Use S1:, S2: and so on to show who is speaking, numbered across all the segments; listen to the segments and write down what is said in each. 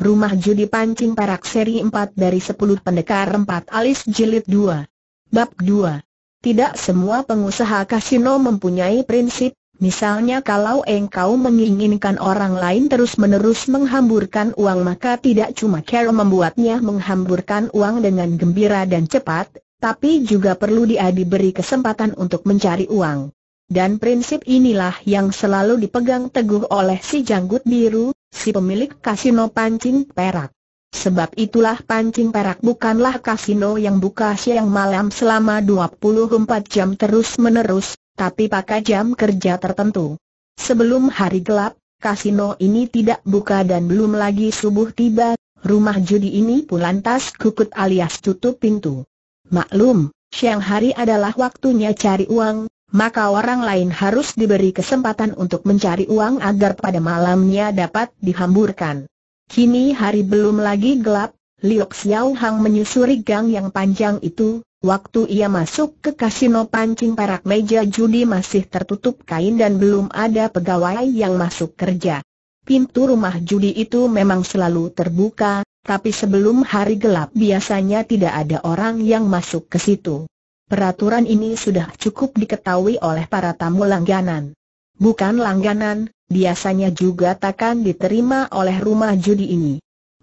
S1: Rumah Judi Pancing Perak Seri 4 dari 10 Pendekar 4 Alis Jilid 2 Bab 2 Tidak semua pengusaha kasino mempunyai prinsip, misalnya kalau engkau menginginkan orang lain terus-menerus menghamburkan uang maka tidak cuma Carol membuatnya menghamburkan uang dengan gembira dan cepat, tapi juga perlu dia diberi kesempatan untuk mencari uang. Dan prinsip inilah yang selalu dipegang teguh oleh si janggut biru, si pemilik kasino pancing perak. Sebab itulah pancing perak bukanlah kasino yang buka siang malam selama 24 jam terus-menerus, tapi pakai jam kerja tertentu. Sebelum hari gelap, kasino ini tidak buka dan belum lagi subuh tiba, rumah judi ini pun lantas kukut alias tutup pintu. Maklum, siang hari adalah waktunya cari uang, maka orang lain harus diberi kesempatan untuk mencari uang agar pada malamnya dapat dihamburkan. Kini hari belum lagi gelap, Liok Xiao Hang menyusuri gang yang panjang itu, waktu ia masuk ke kasino pancing perak meja judi masih tertutup kain dan belum ada pegawai yang masuk kerja. Pintu rumah judi itu memang selalu terbuka, tapi sebelum hari gelap biasanya tidak ada orang yang masuk ke situ. Peraturan ini sudah cukup diketahui oleh para tamu langganan. Bukan langganan, biasanya juga takkan diterima oleh rumah judi ini.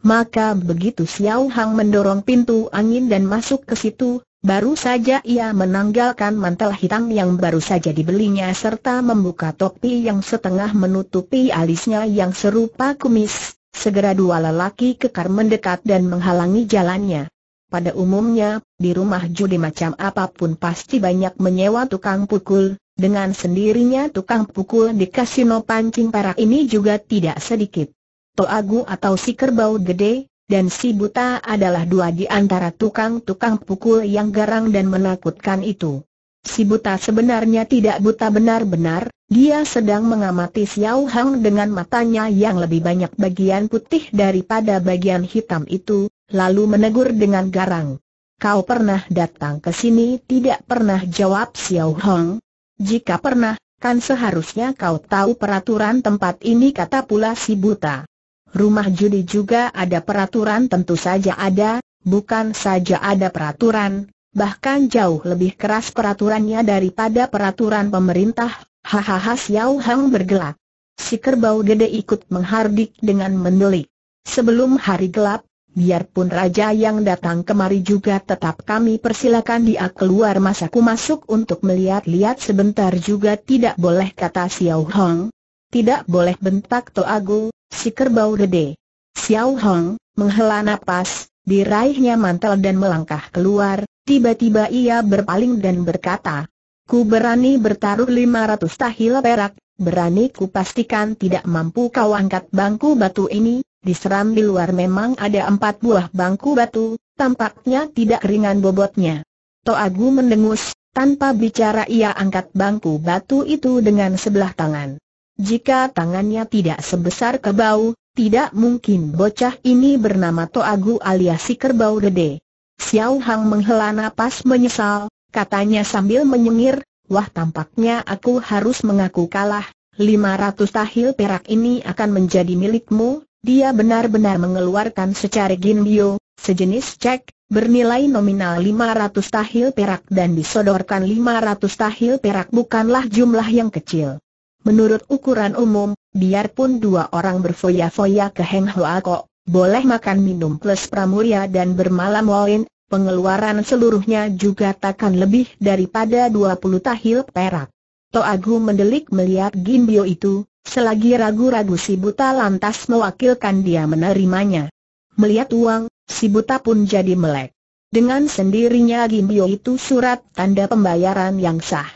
S1: Maka begitu Xiao Hang mendorong pintu angin dan masuk ke situ, baru saja ia menanggalkan mantel hitam yang baru saja dibelinya serta membuka topi yang setengah menutupi alisnya yang serupa kumis, segera dua lelaki kekar mendekat dan menghalangi jalannya. Pada umumnya, di rumah judi macam apapun pasti banyak menyewa tukang pukul, dengan sendirinya tukang pukul di kasino pancing perak ini juga tidak sedikit. Toagu atau si kerbau gede, dan si buta adalah dua di antara tukang-tukang pukul yang garang dan menakutkan itu. Si buta sebenarnya tidak buta benar-benar, dia sedang mengamati Xiao Hang dengan matanya yang lebih banyak bagian putih daripada bagian hitam itu, lalu menegur dengan garang. Kau pernah datang ke sini tidak pernah jawab Xiao Hong? Jika pernah, kan seharusnya kau tahu peraturan tempat ini kata pula si buta. Rumah judi juga ada peraturan tentu saja ada, bukan saja ada peraturan, bahkan jauh lebih keras peraturannya daripada peraturan pemerintah, hahaha Xiao Hong bergelak. Si kerbau gede ikut menghardik dengan mendelik. Sebelum hari gelap, biarpun raja yang datang kemari juga tetap kami persilakan dia keluar masaku masuk untuk melihat-lihat sebentar juga tidak boleh kata Xiao Hong. Tidak boleh bentak Toago, si kerbau dede. Xiao Hong, menghela nafas diraihnya mantel dan melangkah keluar, tiba-tiba ia berpaling dan berkata, Ku berani bertaruh lima ratus tahila perak, berani ku pastikan tidak mampu kau angkat bangku batu ini, di serambi luar memang ada empat buah bangku batu, tampaknya tidak ringan bobotnya. Toagu mendengus, tanpa bicara ia angkat bangku batu itu dengan sebelah tangan. Jika tangannya tidak sebesar kerbau, tidak mungkin bocah ini bernama Toagu alias si kerbau gede. Xiao Hang menghela napas menyesal, katanya sambil menyengir, wah tampaknya aku harus mengaku kalah, Lima ratus tahil perak ini akan menjadi milikmu, dia benar-benar mengeluarkan secara ginbio, sejenis cek, bernilai nominal 500 tahil perak dan disodorkan 500 tahil perak bukanlah jumlah yang kecil. Menurut ukuran umum, biarpun dua orang berfoya-foya ke Heng Hoa Kok, boleh makan minum plus pramuria dan bermalam wawin, pengeluaran seluruhnya juga takkan lebih daripada 20 tahil perak. Toagu mendelik melihat Gimbio itu, Selagi ragu-ragu si buta lantas mewakilkan dia menerimanya. Melihat uang, si buta pun jadi melek. Dengan sendirinya Gimbio itu surat tanda pembayaran yang sah.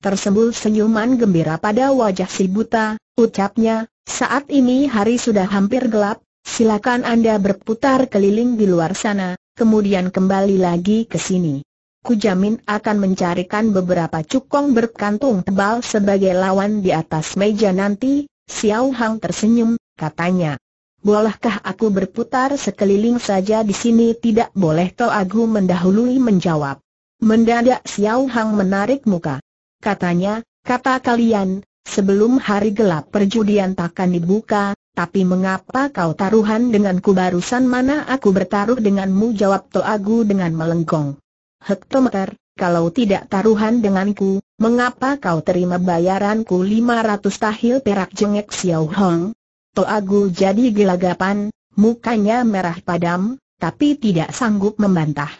S1: Tersembul senyuman gembira pada wajah si buta, ucapnya, saat ini hari sudah hampir gelap, silakan Anda berputar keliling di luar sana, kemudian kembali lagi ke sini kujamin akan mencarikan beberapa cukong berkantung tebal sebagai lawan di atas meja nanti, Xiao Hang tersenyum, katanya. Bolehkah aku berputar sekeliling saja di sini tidak boleh Toh Agu mendahului menjawab. Mendadak Xiao Hang menarik muka. Katanya, kata kalian, sebelum hari gelap perjudian takkan dibuka, tapi mengapa kau taruhan denganku barusan mana aku bertaruh denganmu jawab Toh Agu dengan melengkung. Hektometer, kalau tidak taruhan denganku, mengapa kau terima bayaranku 500 tahil perak jengek Xiao Hong? Toagu jadi gelagapan, mukanya merah padam, tapi tidak sanggup membantah.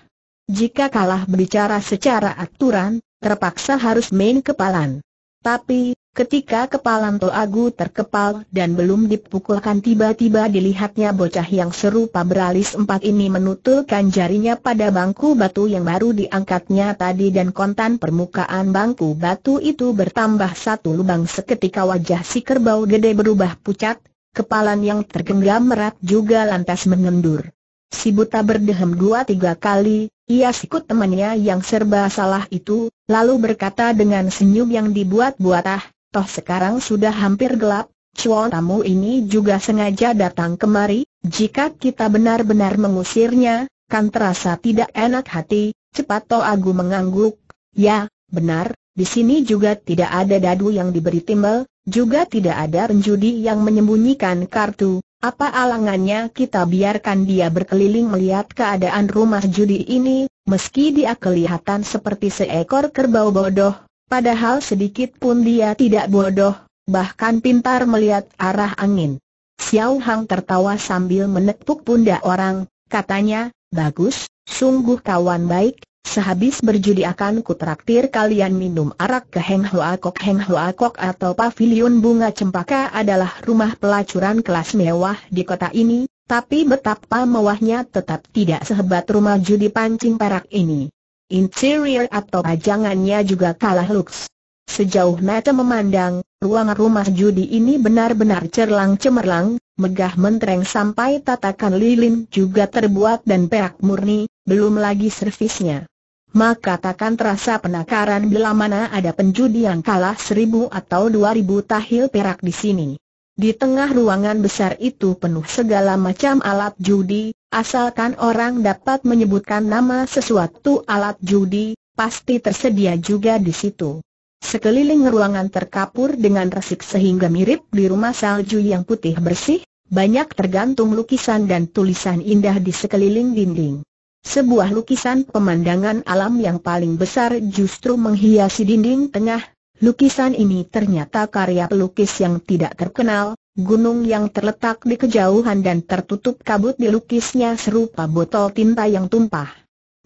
S1: Jika kalah berbicara secara aturan, terpaksa harus main kepalan. Tapi, Ketika kepalan Tol Agu terkepal dan belum dipukulkan tiba-tiba dilihatnya bocah yang serupa beralis empat ini menutulkan jarinya pada bangku batu yang baru diangkatnya tadi dan kontan permukaan bangku batu itu bertambah satu lubang seketika wajah si kerbau gede berubah pucat, kepalan yang tergenggam erat juga lantas mengendur. Si buta berdehem dua tiga kali, ia sikut temannya yang serba salah itu, lalu berkata dengan senyum yang dibuat-buatah, toh sekarang sudah hampir gelap, Cuan tamu ini juga sengaja datang kemari, jika kita benar-benar mengusirnya, kan terasa tidak enak hati, cepat Toh Agu mengangguk, ya, benar, di sini juga tidak ada dadu yang diberi timbel, juga tidak ada penjudi yang menyembunyikan kartu, apa alangannya kita biarkan dia berkeliling melihat keadaan rumah judi ini, meski dia kelihatan seperti seekor kerbau bodoh, Padahal sedikit pun dia tidak bodoh, bahkan pintar melihat arah angin. Xiao Hang tertawa sambil menepuk pundak orang, katanya, bagus, sungguh kawan baik, sehabis berjudi akan kutraktir kalian minum arak ke Heng Hua Kok Heng Hua Kok atau pavilion bunga cempaka adalah rumah pelacuran kelas mewah di kota ini, tapi betapa mewahnya tetap tidak sehebat rumah judi pancing perak ini. Interior atau pajangannya juga kalah luks. Sejauh mata memandang, ruang rumah judi ini benar-benar cerlang-cemerlang, megah mentereng sampai tatakan lilin juga terbuat dan perak murni, belum lagi servisnya. Maka takkan terasa penakaran bila mana ada penjudi yang kalah seribu atau dua ribu tahil perak di sini. Di tengah ruangan besar itu penuh segala macam alat judi, asalkan orang dapat menyebutkan nama sesuatu alat judi, pasti tersedia juga di situ. Sekeliling ruangan terkapur dengan resik sehingga mirip di rumah salju yang putih bersih, banyak tergantung lukisan dan tulisan indah di sekeliling dinding. Sebuah lukisan pemandangan alam yang paling besar justru menghiasi dinding tengah, Lukisan ini ternyata karya pelukis yang tidak terkenal, gunung yang terletak di kejauhan dan tertutup kabut dilukisnya serupa botol tinta yang tumpah.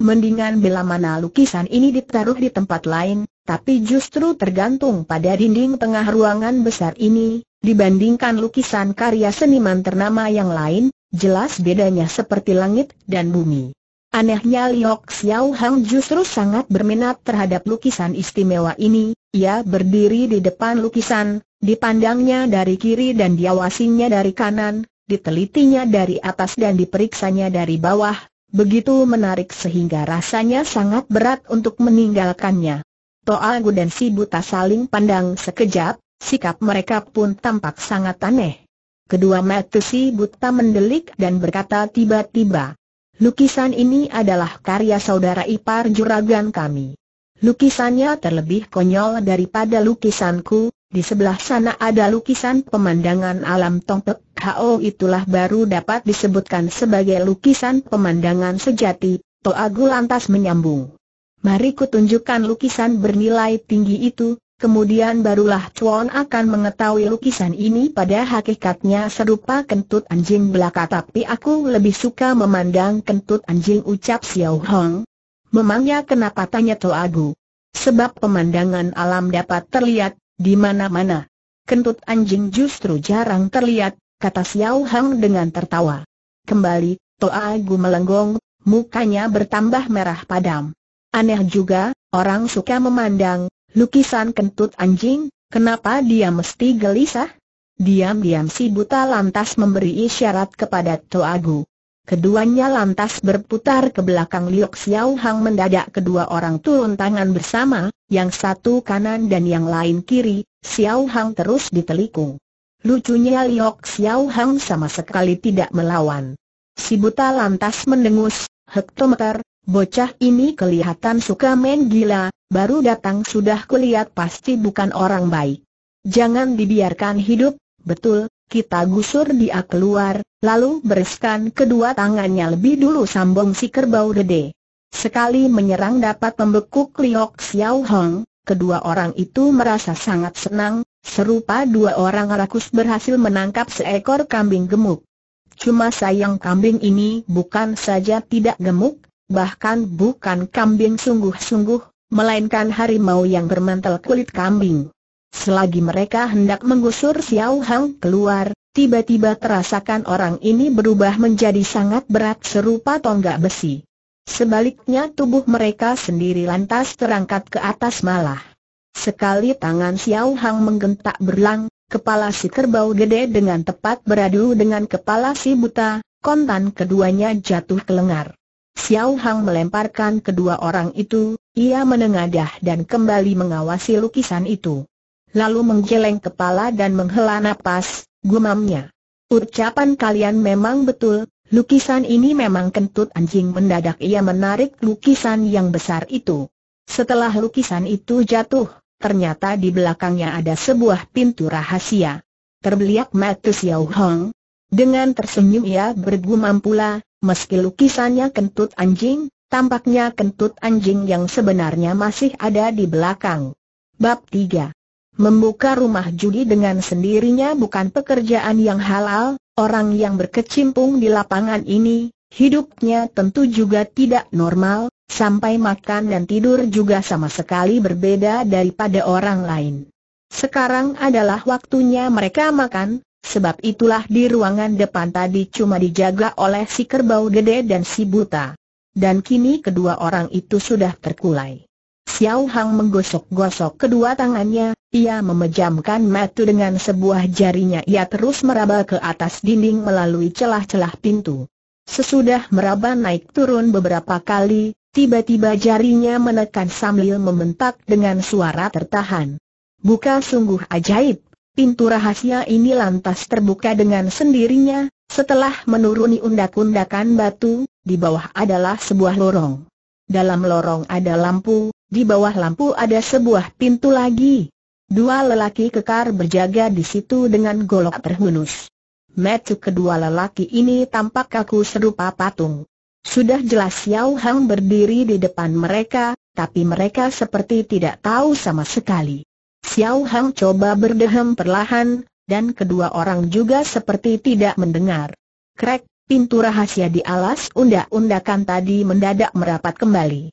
S1: Mendingan bila mana lukisan ini ditaruh di tempat lain, tapi justru tergantung pada dinding tengah ruangan besar ini, dibandingkan lukisan karya seniman ternama yang lain, jelas bedanya seperti langit dan bumi. Anehnya Liok Xiao Hang justru sangat berminat terhadap lukisan istimewa ini, ia berdiri di depan lukisan, dipandangnya dari kiri dan diawasinya dari kanan, ditelitinya dari atas dan diperiksanya dari bawah, begitu menarik sehingga rasanya sangat berat untuk meninggalkannya. Toa Gu dan si buta saling pandang sekejap, sikap mereka pun tampak sangat aneh. Kedua mata si buta mendelik dan berkata tiba-tiba, lukisan ini adalah karya saudara ipar juragan kami. Lukisannya terlebih konyol daripada lukisanku, di sebelah sana ada lukisan pemandangan alam Tongpek Hao itulah baru dapat disebutkan sebagai lukisan pemandangan sejati, Toagu lantas menyambung. Mari kutunjukkan lukisan bernilai tinggi itu, kemudian barulah Chuan akan mengetahui lukisan ini pada hakikatnya serupa kentut anjing belaka tapi aku lebih suka memandang kentut anjing ucap Xiao Hong, Memangnya kenapa tanya Toagu? Sebab pemandangan alam dapat terlihat, di mana-mana. Kentut anjing justru jarang terlihat, kata Xiao Hang dengan tertawa. Kembali, Toagu melenggong, mukanya bertambah merah padam. Aneh juga, orang suka memandang, lukisan kentut anjing, kenapa dia mesti gelisah? Diam-diam si buta lantas memberi isyarat kepada Toagu. Keduanya lantas berputar ke belakang Liok Xiao Hang mendadak kedua orang turun tangan bersama, yang satu kanan dan yang lain kiri, Xiao Hang terus ditelikung. Lucunya Liok Xiao Hang sama sekali tidak melawan. Si buta lantas mendengus, hektometer, bocah ini kelihatan suka main gila, baru datang sudah kulihat pasti bukan orang baik. Jangan dibiarkan hidup, betul, kita gusur dia keluar, lalu bereskan kedua tangannya lebih dulu sambung si kerbau gede. Sekali menyerang dapat membekuk Liok Xiao Hong, kedua orang itu merasa sangat senang, serupa dua orang rakus berhasil menangkap seekor kambing gemuk. Cuma sayang kambing ini bukan saja tidak gemuk, bahkan bukan kambing sungguh-sungguh, melainkan harimau yang bermantel kulit kambing. Selagi mereka hendak mengusur Xiao Hang keluar, tiba-tiba terasakan orang ini berubah menjadi sangat berat serupa tonggak besi. Sebaliknya tubuh mereka sendiri lantas terangkat ke atas malah. Sekali tangan Xiao Hang menggentak berlang, kepala si kerbau gede dengan tepat beradu dengan kepala si buta, kontan keduanya jatuh ke lengar. Xiao Hang melemparkan kedua orang itu, ia menengadah dan kembali mengawasi lukisan itu lalu menggeleng kepala dan menghela nafas, gumamnya. Ucapan kalian memang betul, lukisan ini memang kentut anjing mendadak ia menarik lukisan yang besar itu. Setelah lukisan itu jatuh, ternyata di belakangnya ada sebuah pintu rahasia. Terbeliak mata Xiao Hong. Dengan tersenyum ia bergumam pula, meski lukisannya kentut anjing, Tampaknya kentut anjing yang sebenarnya masih ada di belakang. Bab 3 Membuka rumah judi dengan sendirinya bukan pekerjaan yang halal, orang yang berkecimpung di lapangan ini, hidupnya tentu juga tidak normal, sampai makan dan tidur juga sama sekali berbeda daripada orang lain. Sekarang adalah waktunya mereka makan, sebab itulah di ruangan depan tadi cuma dijaga oleh si kerbau gede dan si buta. Dan kini kedua orang itu sudah terkulai. Xiao Hang menggosok-gosok kedua tangannya, ia memejamkan mata dengan sebuah jarinya ia terus meraba ke atas dinding melalui celah-celah pintu. Sesudah meraba naik turun beberapa kali, tiba-tiba jarinya menekan sambil membentak dengan suara tertahan. Buka sungguh ajaib, pintu rahasia ini lantas terbuka dengan sendirinya, setelah menuruni undak-undakan batu, di bawah adalah sebuah lorong. Dalam lorong ada lampu, di bawah lampu ada sebuah pintu lagi. Dua lelaki kekar berjaga di situ dengan golok terhunus. Metu kedua lelaki ini tampak kaku serupa patung. Sudah jelas Xiao Hang berdiri di depan mereka, tapi mereka seperti tidak tahu sama sekali. Xiao Hang coba berdehem perlahan, dan kedua orang juga seperti tidak mendengar. Krek, pintu rahasia di alas undak-undakan tadi mendadak merapat kembali.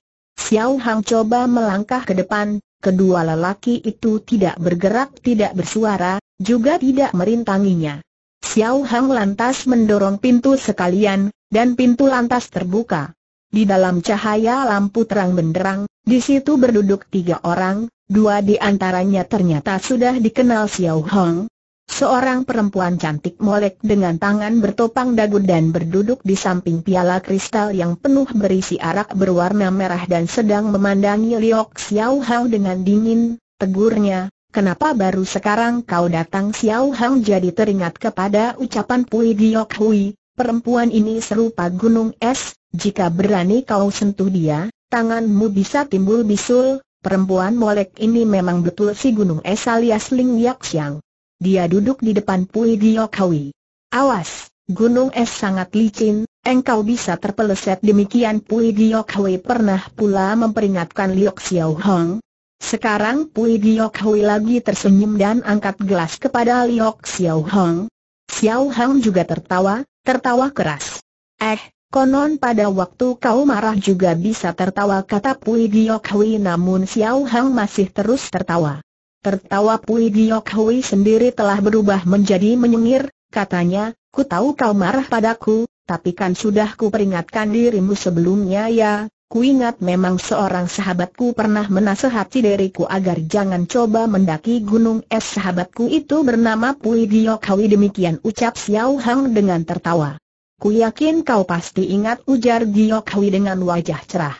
S1: Xiao Hang coba melangkah ke depan, kedua lelaki itu tidak bergerak tidak bersuara, juga tidak merintanginya. Xiao Hang lantas mendorong pintu sekalian, dan pintu lantas terbuka. Di dalam cahaya lampu terang benderang, di situ berduduk tiga orang, dua di antaranya ternyata sudah dikenal Xiao Hang, Seorang perempuan cantik molek dengan tangan bertopang dagu dan berduduk di samping piala kristal yang penuh berisi arak berwarna merah dan sedang memandangi Liok Xiao Hao dengan dingin, tegurnya, kenapa baru sekarang kau datang Xiao Hao jadi teringat kepada ucapan Pui Giok Hui, perempuan ini serupa gunung es, jika berani kau sentuh dia, tanganmu bisa timbul bisul, perempuan molek ini memang betul si gunung es alias Ling Yak Xiang. Dia duduk di depan Pui Giokawi. Awas, gunung es sangat licin, engkau bisa terpeleset demikian Pui Giokawi pernah pula memperingatkan Liok Xiao Hong. Sekarang Pui Giokawi lagi tersenyum dan angkat gelas kepada Liok Xiao Hong. Xiao Hong juga tertawa, tertawa keras. Eh, Konon pada waktu kau marah juga bisa tertawa kata Pui Giok namun Xiao Hong masih terus tertawa. Tertawa Pui Giok Hui sendiri telah berubah menjadi menyengir, katanya, ku tahu kau marah padaku, tapi kan sudah ku peringatkan dirimu sebelumnya ya, Ku ingat memang seorang sahabatku pernah menasehati diriku agar jangan coba mendaki gunung es sahabatku itu bernama Pui Hui demikian ucap Xiao Hang dengan tertawa. Ku yakin kau pasti ingat ujar Hui dengan wajah cerah.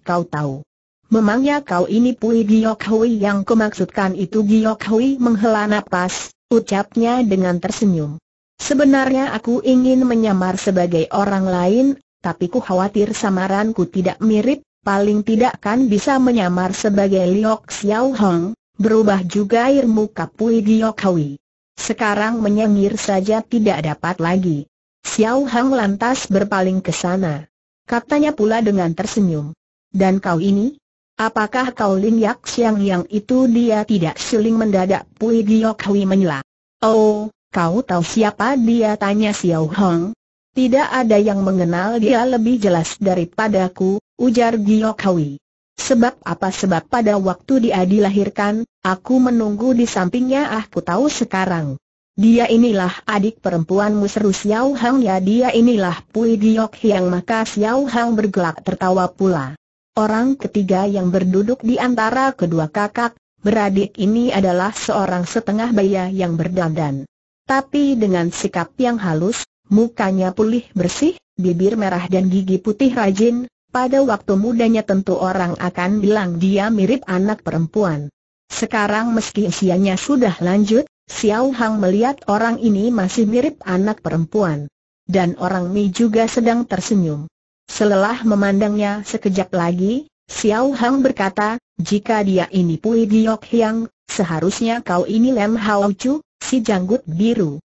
S1: Kau tahu, Memangnya kau ini Pui Giyok Hui yang kumaksudkan itu Giyok Hui menghela nafas, ucapnya dengan tersenyum. Sebenarnya aku ingin menyamar sebagai orang lain, tapi ku khawatir samaranku tidak mirip, paling tidak kan bisa menyamar sebagai Liok Xiao Hong, berubah juga ilmu Pui Giyok Hui. Sekarang menyengir saja tidak dapat lagi. Xiao Hong lantas berpaling ke sana. Katanya pula dengan tersenyum. Dan kau ini? Apakah kau Lin Yak Siang yang itu dia tidak siling mendadak Pui Giok Hui menyela. Oh, kau tahu siapa dia tanya Xiao Hong? Tidak ada yang mengenal dia lebih jelas daripadaku, ujar Giok Hui. Sebab apa sebab pada waktu dia dilahirkan, aku menunggu di sampingnya ah ku tahu sekarang. Dia inilah adik perempuanmu seru Xiao Hang ya dia inilah Pui Giok yang maka Xiao Hong bergelak tertawa pula. Orang ketiga yang berduduk di antara kedua kakak, beradik ini adalah seorang setengah baya yang berdandan. Tapi dengan sikap yang halus, mukanya pulih bersih, bibir merah dan gigi putih rajin, pada waktu mudanya tentu orang akan bilang dia mirip anak perempuan. Sekarang meski usianya sudah lanjut, Xiao Hang melihat orang ini masih mirip anak perempuan. Dan orang Mi juga sedang tersenyum. Selelah memandangnya sekejap lagi, Xiao Hang berkata, jika dia ini Pui Giok Hiang, seharusnya kau ini Lem Hao Chu, si janggut biru.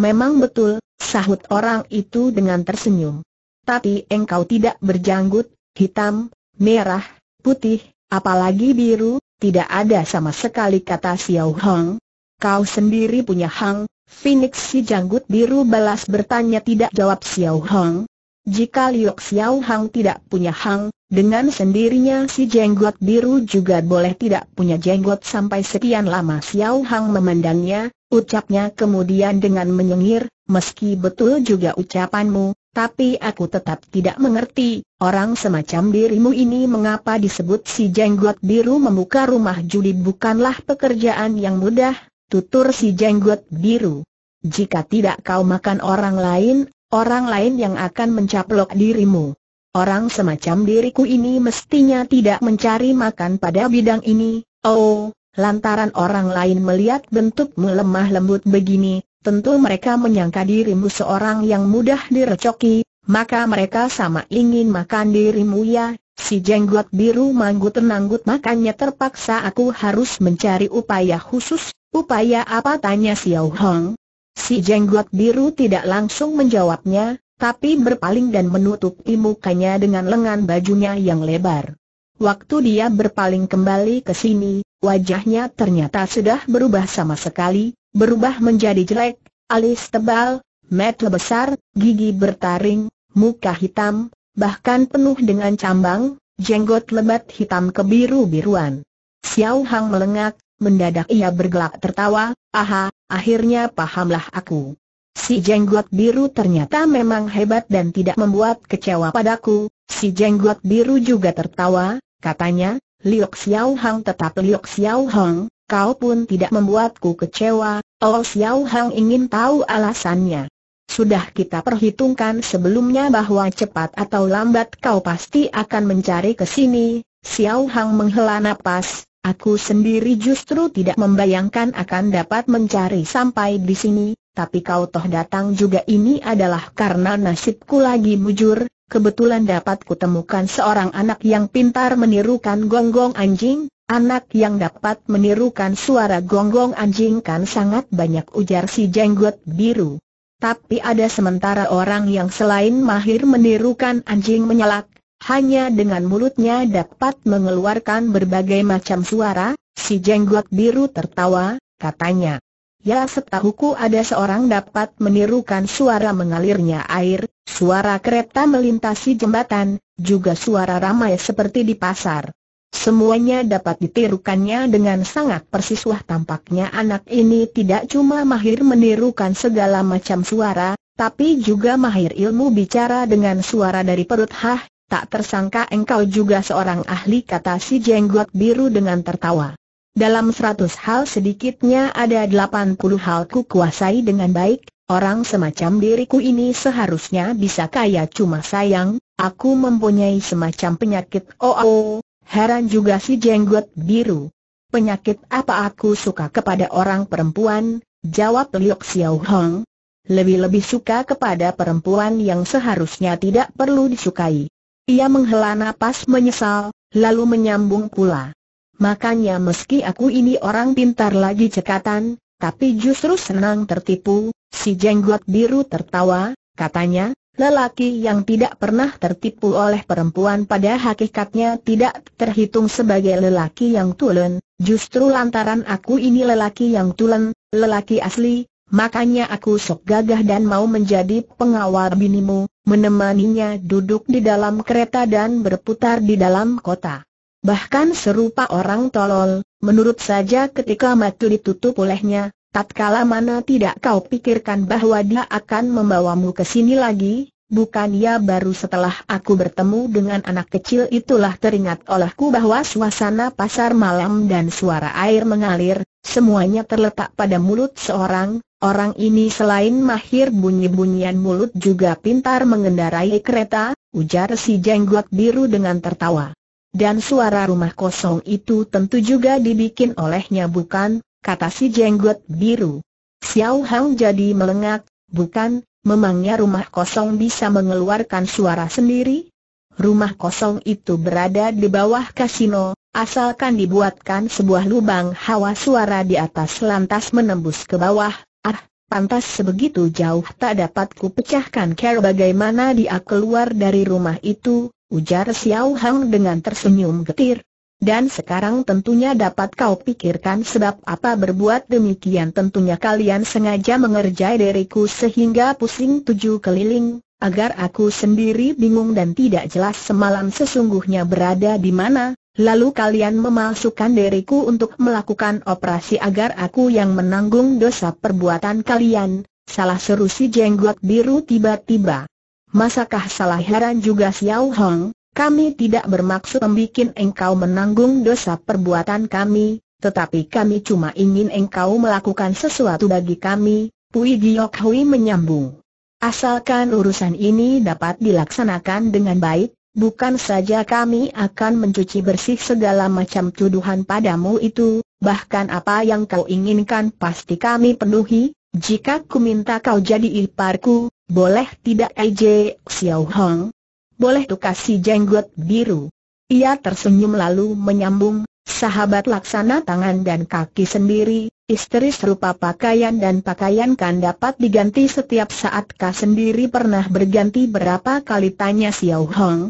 S1: Memang betul, sahut orang itu dengan tersenyum. Tapi engkau tidak berjanggut, hitam, merah, putih, apalagi biru, tidak ada sama sekali kata Xiao Hong. Kau sendiri punya Hang, Phoenix si janggut biru balas bertanya tidak jawab Xiao Hong, jika Liu Xiao Hang tidak punya Hang, dengan sendirinya si jenggot biru juga boleh tidak punya jenggot sampai sekian lama Xiao Hang memandangnya, ucapnya kemudian dengan menyengir, meski betul juga ucapanmu, tapi aku tetap tidak mengerti, orang semacam dirimu ini mengapa disebut si jenggot biru membuka rumah judi bukanlah pekerjaan yang mudah, tutur si jenggot biru. Jika tidak kau makan orang lain, orang lain yang akan mencaplok dirimu. Orang semacam diriku ini mestinya tidak mencari makan pada bidang ini, oh, lantaran orang lain melihat bentuk melemah lembut begini, tentu mereka menyangka dirimu seorang yang mudah direcoki, maka mereka sama ingin makan dirimu ya, si jenggot biru manggut nanggut makanya terpaksa aku harus mencari upaya khusus, upaya apa tanya Xiao Hong, Si jenggot biru tidak langsung menjawabnya, tapi berpaling dan menutupi mukanya dengan lengan bajunya yang lebar. Waktu dia berpaling kembali ke sini, wajahnya ternyata sudah berubah sama sekali, berubah menjadi jelek, alis tebal, mata besar, gigi bertaring, muka hitam, bahkan penuh dengan cambang, jenggot lebat hitam kebiru-biruan. Xiao Hang melengak, Mendadak ia bergelak tertawa, aha, akhirnya pahamlah aku. Si jenggot biru ternyata memang hebat dan tidak membuat kecewa padaku, si jenggot biru juga tertawa, katanya, Liok Xiao Hang tetap Liok Xiao Hang, kau pun tidak membuatku kecewa, Oh Xiao Hang ingin tahu alasannya. Sudah kita perhitungkan sebelumnya bahwa cepat atau lambat kau pasti akan mencari ke sini. Xiao Hang menghela napas, Aku sendiri justru tidak membayangkan akan dapat mencari sampai di sini, tapi kau toh datang juga ini adalah karena nasibku lagi mujur, kebetulan dapat kutemukan seorang anak yang pintar menirukan gonggong anjing, anak yang dapat menirukan suara gonggong anjing kan sangat banyak ujar si jenggot biru. Tapi ada sementara orang yang selain mahir menirukan anjing menyalak. Hanya dengan mulutnya dapat mengeluarkan berbagai macam suara, si jenggot biru tertawa, katanya. Ya setahuku ada seorang dapat menirukan suara mengalirnya air, suara kereta melintasi jembatan, juga suara ramai seperti di pasar. Semuanya dapat ditirukannya dengan sangat persis wah tampaknya anak ini tidak cuma mahir menirukan segala macam suara, tapi juga mahir ilmu bicara dengan suara dari perut hah, tak tersangka engkau juga seorang ahli kata si jenggot biru dengan tertawa. Dalam seratus hal sedikitnya ada delapan puluh hal ku kuasai dengan baik, orang semacam diriku ini seharusnya bisa kaya cuma sayang, aku mempunyai semacam penyakit oh, oh heran juga si jenggot biru. Penyakit apa aku suka kepada orang perempuan, jawab Liok Xiao Hong. Lebih-lebih suka kepada perempuan yang seharusnya tidak perlu disukai. Ia menghela nafas menyesal, lalu menyambung pula. Makanya meski aku ini orang pintar lagi cekatan, tapi justru senang tertipu, si jenggot biru tertawa, katanya, lelaki yang tidak pernah tertipu oleh perempuan pada hakikatnya tidak terhitung sebagai lelaki yang tulen, justru lantaran aku ini lelaki yang tulen, lelaki asli, makanya aku sok gagah dan mau menjadi pengawal binimu, menemaninya duduk di dalam kereta dan berputar di dalam kota. Bahkan serupa orang tolol, menurut saja ketika mata ditutup olehnya, tatkala mana tidak kau pikirkan bahwa dia akan membawamu ke sini lagi, bukan ia baru setelah aku bertemu dengan anak kecil itulah teringat olehku bahwa suasana pasar malam dan suara air mengalir, semuanya terletak pada mulut seorang, Orang ini selain mahir bunyi-bunyian mulut juga pintar mengendarai kereta, ujar si jenggot biru dengan tertawa. Dan suara rumah kosong itu tentu juga dibikin olehnya bukan, kata si jenggot biru. Xiao Hang jadi melengak, bukan, memangnya rumah kosong bisa mengeluarkan suara sendiri? Rumah kosong itu berada di bawah kasino, asalkan dibuatkan sebuah lubang hawa suara di atas lantas menembus ke bawah, Ah, pantas sebegitu jauh tak dapat ku pecahkan care bagaimana dia keluar dari rumah itu, ujar Xiao Hang dengan tersenyum getir. Dan sekarang tentunya dapat kau pikirkan sebab apa berbuat demikian tentunya kalian sengaja mengerjai diriku sehingga pusing tujuh keliling, agar aku sendiri bingung dan tidak jelas semalam sesungguhnya berada di mana, Lalu kalian memalsukan diriku untuk melakukan operasi agar aku yang menanggung dosa perbuatan kalian, salah seru si jenggot biru tiba-tiba. Masakah salah heran juga Xiao Hong, kami tidak bermaksud membuat engkau menanggung dosa perbuatan kami, tetapi kami cuma ingin engkau melakukan sesuatu bagi kami, Pui Giok Hui menyambung. Asalkan urusan ini dapat dilaksanakan dengan baik, Bukan saja kami akan mencuci bersih segala macam tuduhan padamu itu, bahkan apa yang kau inginkan pasti kami penuhi. Jika ku minta kau jadi iparku, boleh tidak Ej Xiao Hong? Boleh tu kasih jenggot biru. Ia tersenyum lalu menyambung, sahabat laksana tangan dan kaki sendiri, istri serupa pakaian dan pakaian kan dapat diganti setiap saat kau sendiri pernah berganti berapa kali tanya Xiao Hong.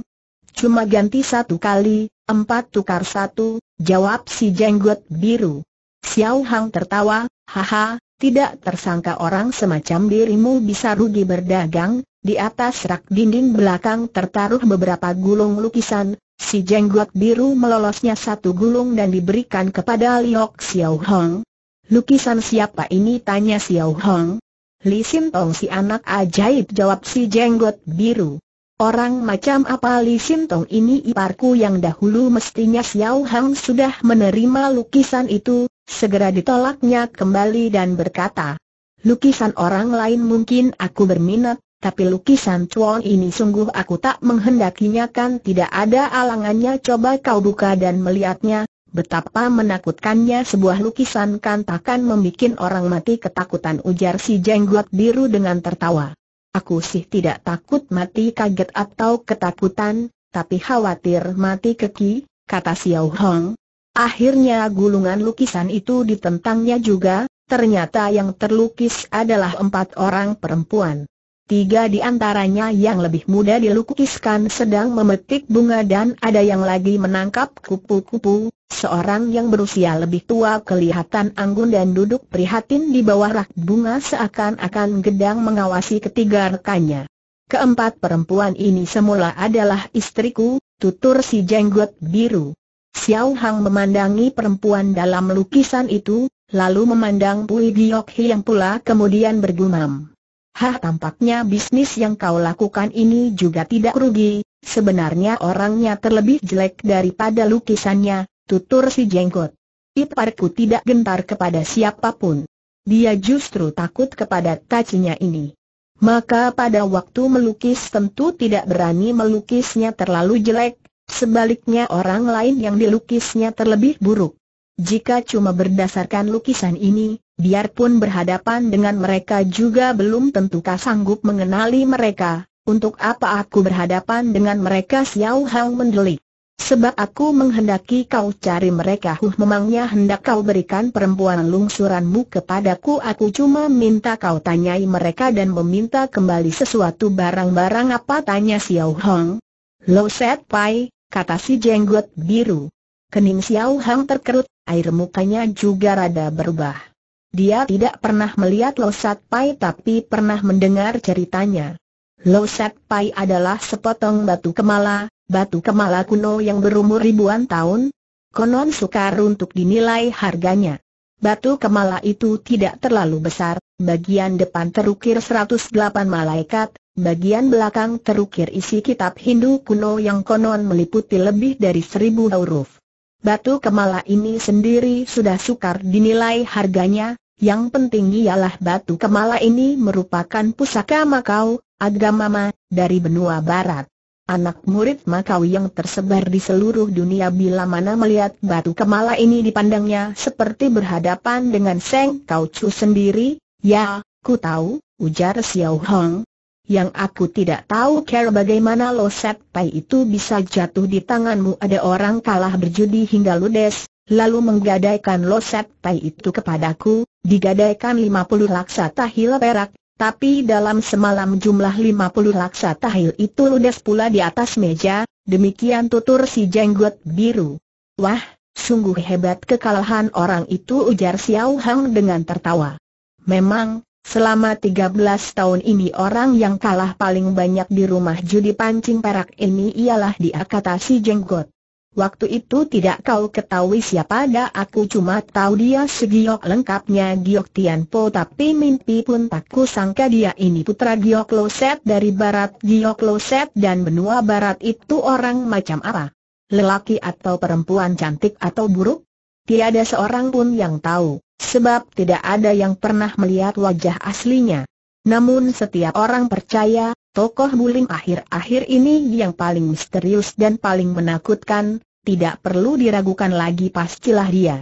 S1: Cuma ganti satu kali, empat tukar satu, jawab si jenggot biru. Xiao Hang tertawa, haha, tidak tersangka orang semacam dirimu bisa rugi berdagang, di atas rak dinding belakang tertaruh beberapa gulung lukisan, si jenggot biru melolosnya satu gulung dan diberikan kepada Liok Xiao Hang. Lukisan siapa ini tanya Xiao Hang. Li Sintong si anak ajaib jawab si jenggot biru. Orang macam apa Li Shintong ini iparku yang dahulu mestinya Xiao Hang sudah menerima lukisan itu, segera ditolaknya kembali dan berkata, Lukisan orang lain mungkin aku berminat, tapi lukisan Chuan ini sungguh aku tak menghendakinya kan tidak ada alangannya coba kau buka dan melihatnya, Betapa menakutkannya sebuah lukisan kan takkan membuat orang mati ketakutan ujar si jenggot biru dengan tertawa. Aku sih tidak takut mati kaget atau ketakutan, tapi khawatir mati keki, kata Xiao Hong. Akhirnya gulungan lukisan itu ditentangnya juga, ternyata yang terlukis adalah empat orang perempuan. Tiga di antaranya yang lebih muda dilukiskan sedang memetik bunga dan ada yang lagi menangkap kupu-kupu. Seorang yang berusia lebih tua kelihatan anggun dan duduk prihatin di bawah rak bunga seakan-akan gedang mengawasi ketiga rekannya. Keempat perempuan ini semula adalah istriku, tutur si jenggot biru. Xiao Hang memandangi perempuan dalam lukisan itu, lalu memandang Pui Giok yang pula kemudian bergumam. Hah tampaknya bisnis yang kau lakukan ini juga tidak rugi, sebenarnya orangnya terlebih jelek daripada lukisannya, tutur si jenggot. Iparku tidak gentar kepada siapapun. Dia justru takut kepada tacinya ini. Maka pada waktu melukis tentu tidak berani melukisnya terlalu jelek, sebaliknya orang lain yang dilukisnya terlebih buruk. Jika cuma berdasarkan lukisan ini, biarpun berhadapan dengan mereka juga belum tentukah sanggup mengenali mereka, untuk apa aku berhadapan dengan mereka Xiao Hao mendelik. Sebab aku menghendaki kau cari mereka Huh memangnya hendak kau berikan perempuan lungsuranmu kepadaku Aku cuma minta kau tanyai mereka dan meminta kembali sesuatu barang-barang apa tanya Xiao Hong Lo Set Pai, kata si jenggot biru Kening Xiao Hong terkerut, air mukanya juga rada berubah. Dia tidak pernah melihat Lo Pai tapi pernah mendengar ceritanya. Lo Pai adalah sepotong batu kemala, batu kemala kuno yang berumur ribuan tahun, konon sukar untuk dinilai harganya. Batu kemala itu tidak terlalu besar, bagian depan terukir 108 malaikat, Bagian belakang terukir isi kitab Hindu kuno yang konon meliputi lebih dari seribu huruf. Batu kemala ini sendiri sudah sukar dinilai harganya, yang penting ialah batu kemala ini merupakan pusaka Makau, agama dari benua barat. Anak murid Makau yang tersebar di seluruh dunia bila mana melihat batu kemala ini dipandangnya seperti berhadapan dengan Seng Kau Chu sendiri, ya, ku tahu, ujar Xiao Hong, yang aku tidak tahu cara bagaimana loset Pai itu bisa jatuh di tanganmu ada orang kalah berjudi hingga ludes, lalu menggadaikan loset Pai itu kepadaku, digadaikan 50 laksa tahil perak, tapi dalam semalam jumlah 50 laksa tahil itu ludes pula di atas meja, demikian tutur si jenggot biru. Wah, sungguh hebat kekalahan orang itu ujar Xiao Hang dengan tertawa. Memang, Selama 13 tahun ini orang yang kalah paling banyak di rumah judi pancing perak ini ialah dia kata si jenggot. Waktu itu tidak kau ketahui siapa dah aku cuma tahu dia segiok lengkapnya Giok Tianpo tapi mimpi pun tak sangka dia ini putra Giok Loset dari barat Giok Loset dan benua barat itu orang macam apa? Lelaki atau perempuan cantik atau buruk? Tiada seorang pun yang tahu, sebab tidak ada yang pernah melihat wajah aslinya. Namun setiap orang percaya, tokoh muling akhir-akhir ini yang paling misterius dan paling menakutkan, tidak perlu diragukan lagi pastilah dia.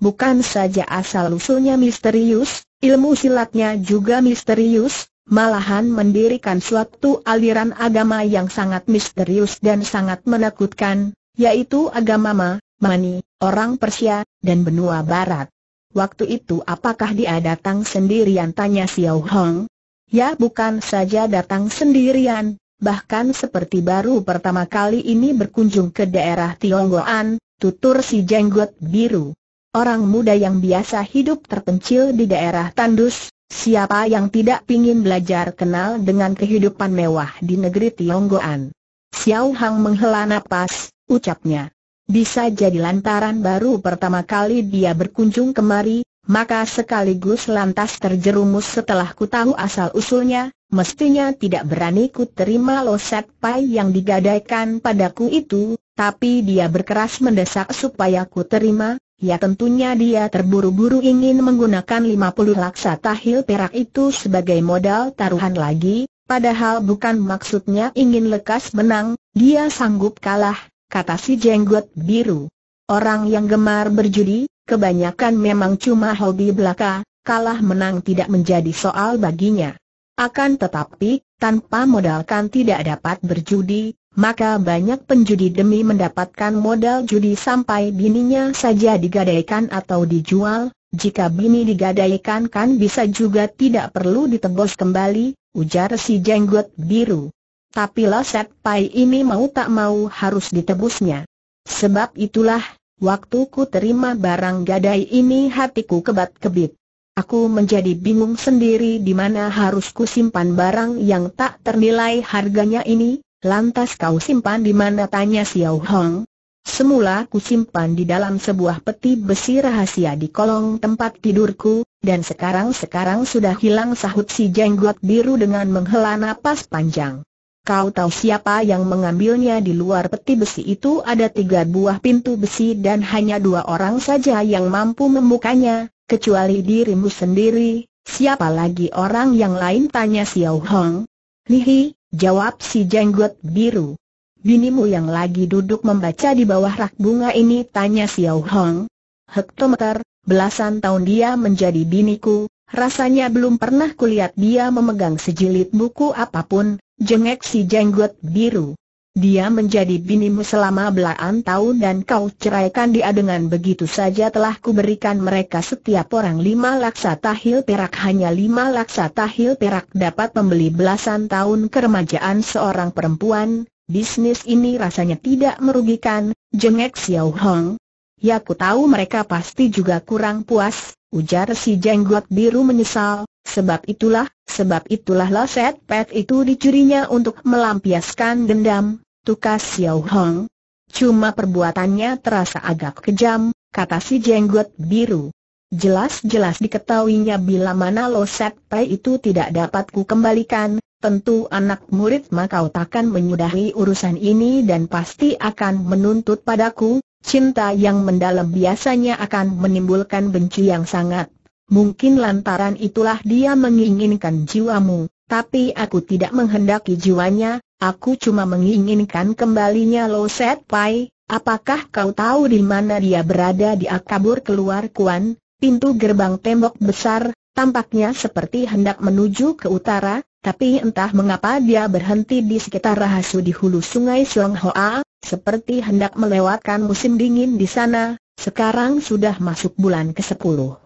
S1: Bukan saja asal-usulnya misterius, ilmu silatnya juga misterius, malahan mendirikan suatu aliran agama yang sangat misterius dan sangat menakutkan, yaitu agama Ma, Mani, orang Persia, dan benua barat. Waktu itu apakah dia datang sendirian tanya Xiao Hong? Ya bukan saja datang sendirian, bahkan seperti baru pertama kali ini berkunjung ke daerah Tionggoan, tutur si jenggot biru. Orang muda yang biasa hidup terpencil di daerah tandus, siapa yang tidak ingin belajar kenal dengan kehidupan mewah di negeri Tionggoan? Xiao Hong menghela napas, ucapnya. Bisa jadi lantaran baru pertama kali dia berkunjung kemari, maka sekaligus lantas terjerumus setelah ku tahu asal-usulnya, mestinya tidak berani ku terima loset pai yang digadaikan padaku itu, tapi dia berkeras mendesak supaya ku terima, ya tentunya dia terburu-buru ingin menggunakan 50 laksa tahil perak itu sebagai modal taruhan lagi, padahal bukan maksudnya ingin lekas menang, dia sanggup kalah, kata si jenggot biru. Orang yang gemar berjudi, kebanyakan memang cuma hobi belaka, kalah menang tidak menjadi soal baginya. Akan tetapi, tanpa modalkan tidak dapat berjudi, maka banyak penjudi demi mendapatkan modal judi sampai bininya saja digadaikan atau dijual, jika bini digadaikan kan bisa juga tidak perlu ditebus kembali, ujar si jenggot biru. Tapi Laset Pai ini mau tak mau harus ditebusnya. Sebab itulah, waktu ku terima barang gadai ini hatiku kebat-kebit. Aku menjadi bingung sendiri di mana harus ku simpan barang yang tak ternilai harganya ini, lantas kau simpan di mana tanya Xiao Hong. Semula ku simpan di dalam sebuah peti besi rahasia di kolong tempat tidurku, dan sekarang-sekarang sudah hilang sahut si jenggot biru dengan menghela napas panjang. Kau tahu siapa yang mengambilnya di luar peti besi itu ada tiga buah pintu besi dan hanya dua orang saja yang mampu membukanya, kecuali dirimu sendiri, siapa lagi orang yang lain tanya Xiao Hong. Lihi, jawab si jenggot biru. Binimu yang lagi duduk membaca di bawah rak bunga ini tanya Xiao Hong. Hektometer, belasan tahun dia menjadi biniku, rasanya belum pernah kulihat dia memegang sejilid buku apapun, Jengek si jenggot biru. Dia menjadi binimu selama belaan tahun dan kau ceraikan dia dengan begitu saja telah kuberikan mereka setiap orang lima laksa tahil perak hanya lima laksa tahil perak dapat membeli belasan tahun keremajaan seorang perempuan, bisnis ini rasanya tidak merugikan, jengek Xiao Hong. Ya ku tahu mereka pasti juga kurang puas, ujar si jenggot biru menyesal, sebab itulah Sebab itulah loset pet itu dicurinya untuk melampiaskan dendam, tukas Xiao Hong. Cuma perbuatannya terasa agak kejam, kata si jenggot biru. Jelas-jelas diketahuinya bila mana loset pet itu tidak dapat ku kembalikan, tentu anak murid Makau takkan menyudahi urusan ini dan pasti akan menuntut padaku, cinta yang mendalam biasanya akan menimbulkan benci yang sangat Mungkin lantaran itulah dia menginginkan jiwamu, tapi aku tidak menghendaki jiwanya, aku cuma menginginkan kembalinya Lo Set Pai. Apakah kau tahu di mana dia berada di akabur keluar Kuan, pintu gerbang tembok besar, tampaknya seperti hendak menuju ke utara, tapi entah mengapa dia berhenti di sekitar rahasu di hulu sungai Song Hoa, seperti hendak melewatkan musim dingin di sana, sekarang sudah masuk bulan ke-10.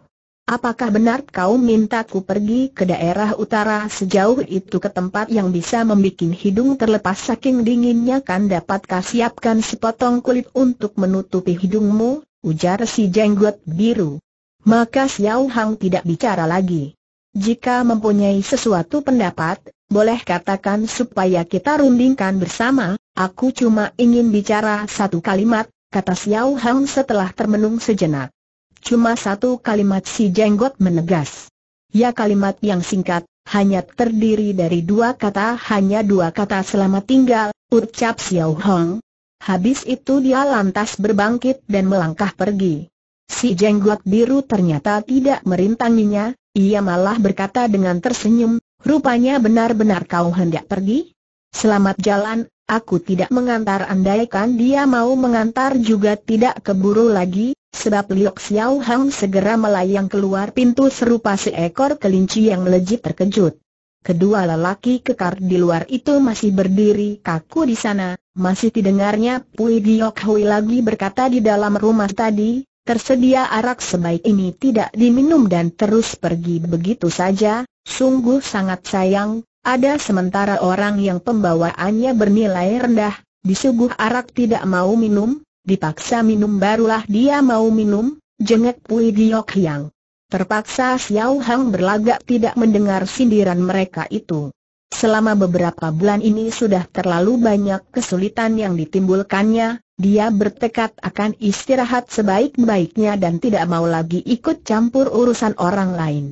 S1: Apakah benar kau minta ku pergi ke daerah utara sejauh itu ke tempat yang bisa membuat hidung terlepas saking dinginnya kan dapatkah siapkan sepotong kulit untuk menutupi hidungmu, ujar si jenggot biru. Maka Xiao Hang tidak bicara lagi. Jika mempunyai sesuatu pendapat, boleh katakan supaya kita rundingkan bersama, aku cuma ingin bicara satu kalimat, kata Xiao Hang setelah termenung sejenak. Cuma satu kalimat si jenggot menegas. Ya kalimat yang singkat, hanya terdiri dari dua kata hanya dua kata selamat tinggal, ucap Xiao Hong. Habis itu dia lantas berbangkit dan melangkah pergi. Si jenggot biru ternyata tidak merintanginya, ia malah berkata dengan tersenyum, rupanya benar-benar kau hendak pergi? Selamat jalan, aku tidak mengantar andaikan dia mau mengantar juga tidak keburu lagi, Sebab Liok Xiao Hang segera melayang keluar pintu serupa seekor kelinci yang melejit terkejut. Kedua lelaki kekar di luar itu masih berdiri kaku di sana, masih didengarnya Pui Giok Hui lagi berkata di dalam rumah tadi, tersedia arak sebaik ini tidak diminum dan terus pergi begitu saja, sungguh sangat sayang, ada sementara orang yang pembawaannya bernilai rendah, disuguh arak tidak mau minum, Dipaksa minum barulah dia mau minum, jengek Pui Giok Yang. Terpaksa Xiao Hang berlagak tidak mendengar sindiran mereka itu. Selama beberapa bulan ini sudah terlalu banyak kesulitan yang ditimbulkannya, dia bertekad akan istirahat sebaik-baiknya dan tidak mau lagi ikut campur urusan orang lain.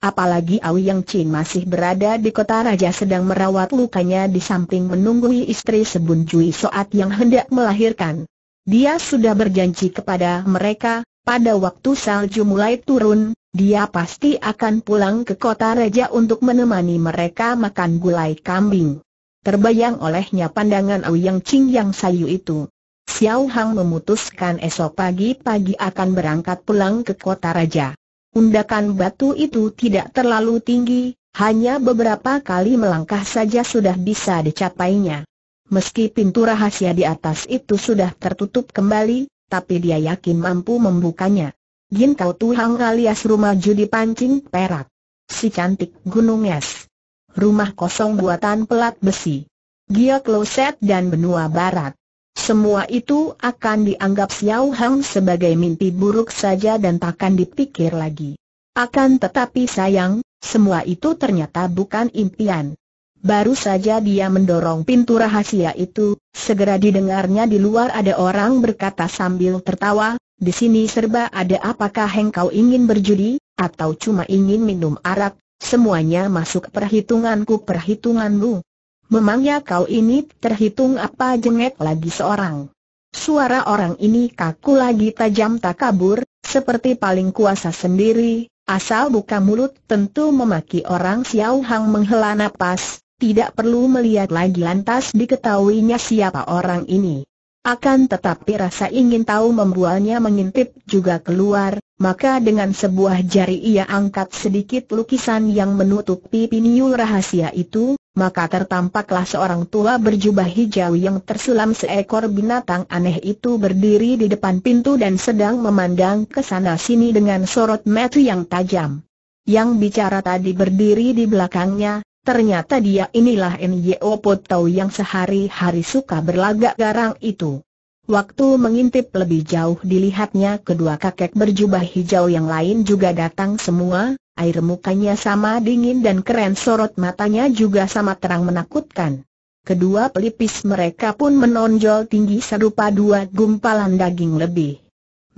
S1: Apalagi Awi Yang Chin masih berada di kota raja sedang merawat lukanya di samping menunggui istri Sebun Jui Soat yang hendak melahirkan. Dia sudah berjanji kepada mereka, pada waktu salju mulai turun, dia pasti akan pulang ke kota raja untuk menemani mereka makan gulai kambing. Terbayang olehnya pandangan Auyang Ching yang sayu itu. Xiao Hang memutuskan esok pagi-pagi akan berangkat pulang ke kota raja. Undakan batu itu tidak terlalu tinggi, hanya beberapa kali melangkah saja sudah bisa dicapainya. Meski pintu rahasia di atas itu sudah tertutup kembali, tapi dia yakin mampu membukanya. Gin Kau Tuhang alias rumah judi pancing perak. Si cantik gunung es. Rumah kosong buatan pelat besi. Gia kloset dan benua barat. Semua itu akan dianggap Xiao Hang sebagai mimpi buruk saja dan takkan dipikir lagi. Akan tetapi sayang, semua itu ternyata bukan impian. Baru saja dia mendorong pintu rahasia itu, segera didengarnya di luar ada orang berkata sambil tertawa, di sini serba ada apakah engkau ingin berjudi, atau cuma ingin minum arak, semuanya masuk perhitunganku perhitunganmu. Memangnya kau ini terhitung apa jengek lagi seorang? Suara orang ini kaku lagi tajam tak kabur, seperti paling kuasa sendiri, asal buka mulut tentu memaki orang Xiao Hang menghela napas, tidak perlu melihat lagi lantas diketahuinya siapa orang ini. Akan tetapi rasa ingin tahu membuatnya mengintip juga keluar, maka dengan sebuah jari ia angkat sedikit lukisan yang menutupi piniul rahasia itu, maka tertampaklah seorang tua berjubah hijau yang tersulam seekor binatang aneh itu berdiri di depan pintu dan sedang memandang ke sana sini dengan sorot mata yang tajam. Yang bicara tadi berdiri di belakangnya, Ternyata dia inilah N.Y.O. Potau yang sehari-hari suka berlagak garang itu. Waktu mengintip lebih jauh dilihatnya kedua kakek berjubah hijau yang lain juga datang semua, air mukanya sama dingin dan keren sorot matanya juga sama terang menakutkan. Kedua pelipis mereka pun menonjol tinggi serupa dua gumpalan daging lebih.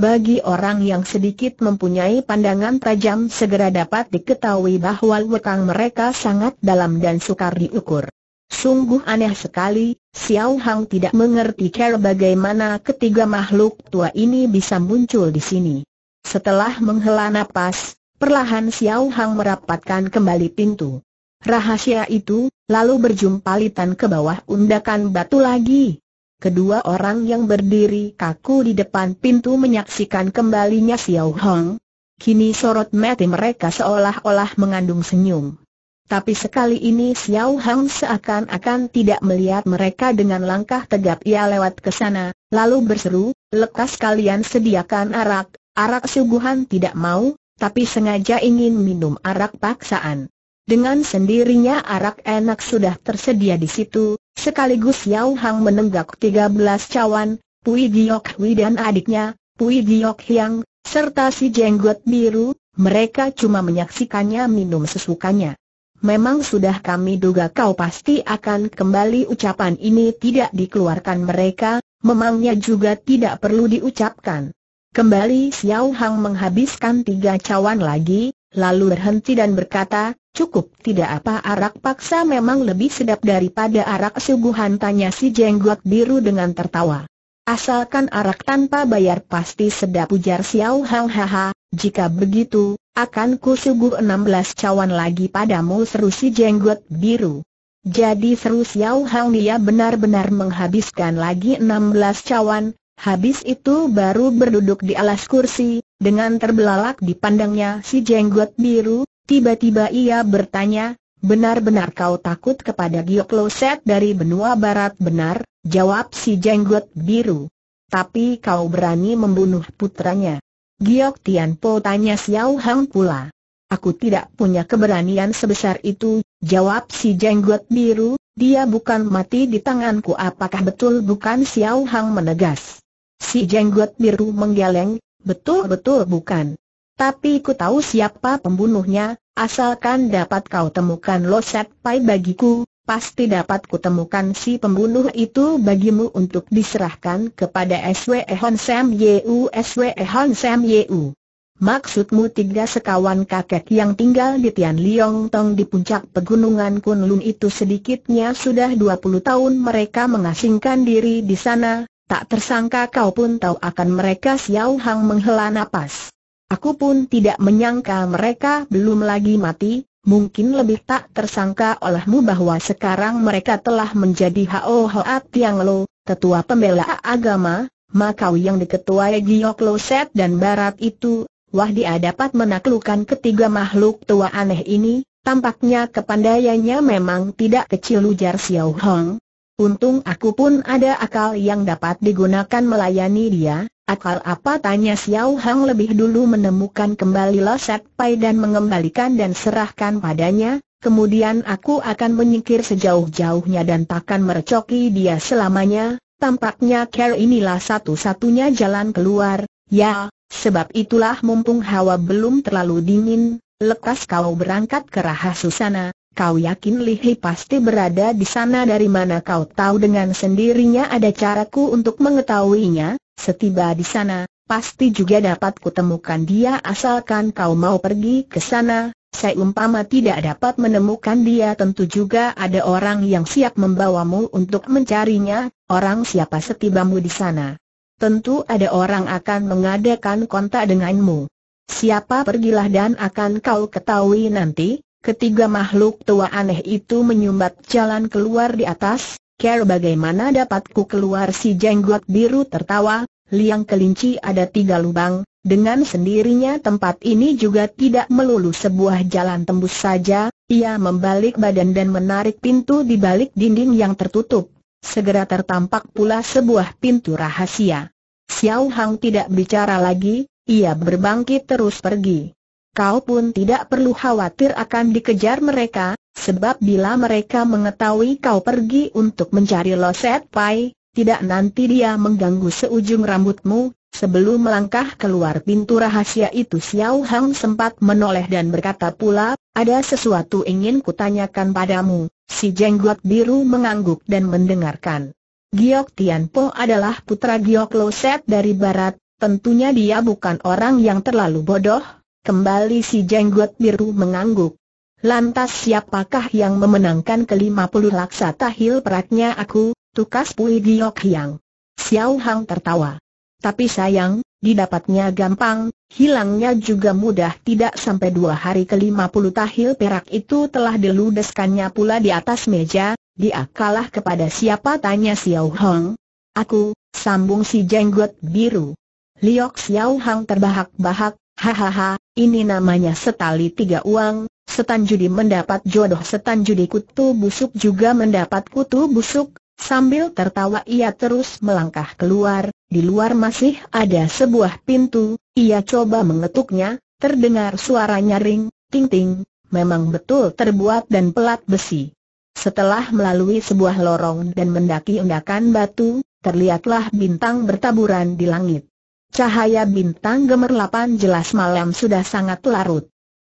S1: Bagi orang yang sedikit mempunyai pandangan tajam segera dapat diketahui bahwa lekang mereka sangat dalam dan sukar diukur. Sungguh aneh sekali, Xiao Hang tidak mengerti cara bagaimana ketiga makhluk tua ini bisa muncul di sini. Setelah menghela nafas, perlahan Xiao Hang merapatkan kembali pintu. Rahasia itu, lalu berjumpa berjumpalitan ke bawah undakan batu lagi, Kedua orang yang berdiri kaku di depan pintu menyaksikan kembalinya Xiao Hong. Kini sorot mata mereka seolah-olah mengandung senyum. Tapi sekali ini Xiao Hong seakan-akan tidak melihat mereka dengan langkah tegap ia lewat ke sana, lalu berseru, lekas kalian sediakan arak, arak suguhan tidak mau, tapi sengaja ingin minum arak paksaan. Dengan sendirinya arak enak sudah tersedia di situ, sekaligus Yao Hang menenggak 13 cawan, Pui Giok Hui dan adiknya, Pui Giok Hiang, serta si jenggot biru, mereka cuma menyaksikannya minum sesukanya. Memang sudah kami duga kau pasti akan kembali ucapan ini tidak dikeluarkan mereka, memangnya juga tidak perlu diucapkan. Kembali Xiao Hang menghabiskan tiga cawan lagi, lalu berhenti dan berkata, cukup tidak apa arak paksa memang lebih sedap daripada arak suguhan tanya si jenggot biru dengan tertawa. Asalkan arak tanpa bayar pasti sedap ujar Xiao Hang haha, jika begitu, akan ku suguh 16 cawan lagi padamu seru si jenggot biru. Jadi seru Xiao Hang dia benar-benar menghabiskan lagi 16 cawan, Habis itu baru berduduk di alas kursi, dengan terbelalak dipandangnya si jenggot biru, tiba-tiba ia bertanya, benar-benar kau takut kepada Giokloset dari benua barat benar, jawab si jenggot biru. Tapi kau berani membunuh putranya. Giok Tianpo tanya Xiao Hang pula. Aku tidak punya keberanian sebesar itu, jawab si jenggot biru, dia bukan mati di tanganku apakah betul bukan Xiao Hang menegas. Si jenggot biru menggeleng, betul-betul bukan. Tapi ku tahu siapa pembunuhnya, asalkan dapat kau temukan Loset Pai bagiku, pasti dapat ku temukan si pembunuh itu bagimu untuk diserahkan kepada SWE Hon Sam Yeu SWE Hon Sam Yeu. Maksudmu tiga sekawan kakek yang tinggal di Tian Liong Tong di puncak pegunungan Kunlun itu sedikitnya sudah 20 tahun mereka mengasingkan diri di sana, Tak tersangka kau pun tahu akan mereka Xiao Hang menghela nafas. Aku pun tidak menyangka mereka belum lagi mati, mungkin lebih tak tersangka olehmu bahwa sekarang mereka telah menjadi Hao Hoat Tiang Lo, tetua pembela agama, makau yang diketuai Giok Lo Set dan Barat itu, wah dia dapat menaklukkan ketiga makhluk tua aneh ini, tampaknya kepandaiannya memang tidak kecil ujar Xiao Hang, Untung aku pun ada akal yang dapat digunakan melayani dia, Akal apa tanya Xiao Hang lebih dulu menemukan kembali Loset Pai dan mengembalikan dan serahkan padanya, kemudian aku akan menyingkir sejauh-jauhnya dan takkan merecoki dia selamanya, tampaknya care inilah satu-satunya jalan keluar, ya, sebab itulah mumpung hawa belum terlalu dingin, lekas kau berangkat ke rahasia sana. Kau yakin Li pasti berada di sana dari mana kau tahu dengan sendirinya ada caraku untuk mengetahuinya, setiba di sana, pasti juga dapat kutemukan dia asalkan kau mau pergi ke sana, saya umpama tidak dapat menemukan dia tentu juga ada orang yang siap membawamu untuk mencarinya, orang siapa setibamu di sana. Tentu ada orang akan mengadakan kontak denganmu. Siapa pergilah dan akan kau ketahui nanti, Ketiga makhluk tua aneh itu menyumbat jalan keluar di atas, Care bagaimana dapatku keluar si jenggot biru tertawa, liang kelinci ada tiga lubang, dengan sendirinya tempat ini juga tidak melulu sebuah jalan tembus saja, ia membalik badan dan menarik pintu di balik dinding yang tertutup. Segera tertampak pula sebuah pintu rahasia. Xiao Hang tidak bicara lagi, ia berbangkit terus pergi kau pun tidak perlu khawatir akan dikejar mereka, sebab bila mereka mengetahui kau pergi untuk mencari Loset Pai, tidak nanti dia mengganggu seujung rambutmu. Sebelum melangkah keluar pintu rahasia itu Xiao Hang sempat menoleh dan berkata pula, ada sesuatu ingin kutanyakan padamu. Si jenggot biru mengangguk dan mendengarkan. Giok Po adalah putra Giok Loset dari barat, tentunya dia bukan orang yang terlalu bodoh, Kembali si jenggot biru mengangguk. Lantas siapakah yang memenangkan kelima puluh laksa tahil peraknya aku, tukas Pui Giok Hiang? Xiao Hang tertawa. Tapi sayang, didapatnya gampang, hilangnya juga mudah tidak sampai dua hari kelima puluh tahil perak itu telah diludeskannya pula di atas meja, dia kalah kepada siapa tanya Xiao Hang. Aku, sambung si jenggot biru. Liok Xiao Hang terbahak-bahak, hahaha, ini namanya setali tiga uang, setan judi mendapat jodoh setan judi kutu busuk juga mendapat kutu busuk. Sambil tertawa ia terus melangkah keluar, di luar masih ada sebuah pintu, ia coba mengetuknya, terdengar suara nyaring, ting-ting, memang betul terbuat dan pelat besi. Setelah melalui sebuah lorong dan mendaki undakan batu, terlihatlah bintang bertaburan di langit. Cahaya bintang gemerlapan jelas malam sudah sangat larut.